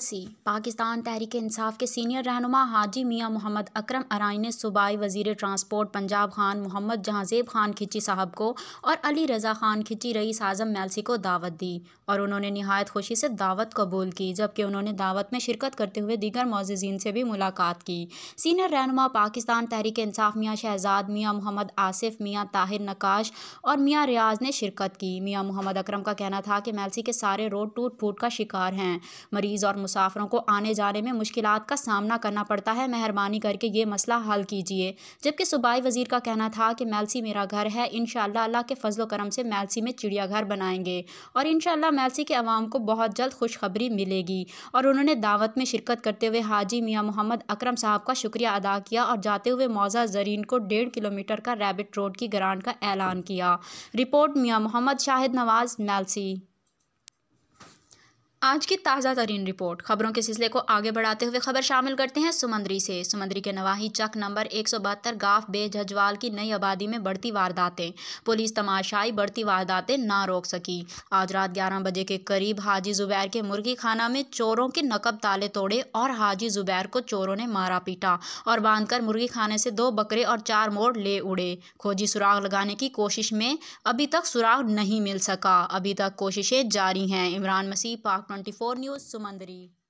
सी पाकिस्तान तहरीक इंसाफ के सीनियर रहनुमा हाजी मियाँ मोहम्मद अकरम अराई ने सूबाई वजीर ट्रांसपोर्ट पंजाब खान मोहम्मद जहाँजेब खान खिची साहब को और अली रज़ा खान खिची रईस आज़म मेलसी को दावत दी और उन्होंने नहायत खुशी से दावत कबूल की जबकि उन्होंने दावत में शिरकत करते हुए दीगर मोजीन से भी मुलाकात की सीनियर रहनुमा पाकिस्तान तहरीक इंसाफ मियाँ शहजाद मियाँ मोहम्मद आसिफ मियाँ ताहिर नकाश और मियाँ रियाज ने शिरकत की मियाँ मोहम्मद अक्रम का कहना था कि मेलसी के सारे रोड टूट फूट का शिकार हैं मरीज़ और मुसाफरों को आने जाने में मुश्किल का सामना करना पड़ता है मेहरबानी करके ये मसला हल कीजिए जबकि सूबाई वजीर का कहना था कि मेलसी मेरा घर है इन अल्लाह के फजलो करम से मेलसी में चिड़ियाघर बनाएंगे और इन मेलसी के आवाम को बहुत जल्द खुशखबरी मिलेगी और उन्होंने दावत में शिरकत करते हुए हाजी मियाँ मोहम्मद अक्रम साहब का शुक्रिया अदा किया और जाते हुए मौजा जरीन को डेढ़ किलोमीटर का रैबिट रोड की ग्रांट का ऐलान किया रिपोर्ट मियाँ मोहम्मद शाहिद नवाज मेलसी आज की ताज़ा तरीन रिपोर्ट खबरों के सिलसिले को आगे बढ़ाते हुए खबर शामिल करते हैं सुमंदरी से सुमंदरी के नवाही चक नंबर एक सौ बहत्तर गाफ बे झजवाल की नई आबादी में बढ़ती वारदातें पुलिस तमाशाई बढ़ती वारदातें ना रोक सकी आज रात ग्यारह बजे के करीब हाजी जुबैर के मुर्गी खाना में चोरों के नकब ताले तोड़े और हाजी जुबैर को चोरों ने मारा पीटा और बांधकर मुर्गी खाने से दो बकरे और चार मोड़ ले उड़े खोजी सुराग लगाने की कोशिश में अभी तक सुराग नहीं मिल सका अभी तक कोशिशें जारी हैं इमरान मसीह पाक 24 News, Sumandri.